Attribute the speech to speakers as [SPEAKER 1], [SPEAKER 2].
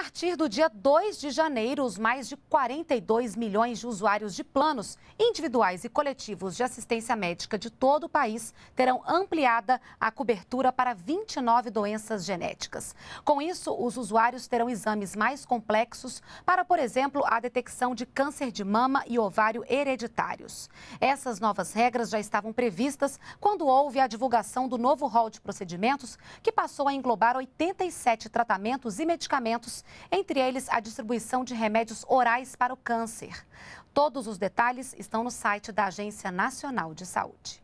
[SPEAKER 1] partir do dia 2 de janeiro, os mais de 42 milhões de usuários de planos individuais e coletivos de assistência médica de todo o país terão ampliada a cobertura para 29 doenças genéticas. Com isso, os usuários terão exames mais complexos para, por exemplo, a detecção de câncer de mama e ovário hereditários. Essas novas regras já estavam previstas quando houve a divulgação do novo rol de procedimentos, que passou a englobar 87 tratamentos e medicamentos entre eles a distribuição de remédios orais para o câncer. Todos os detalhes estão no site da Agência Nacional de Saúde.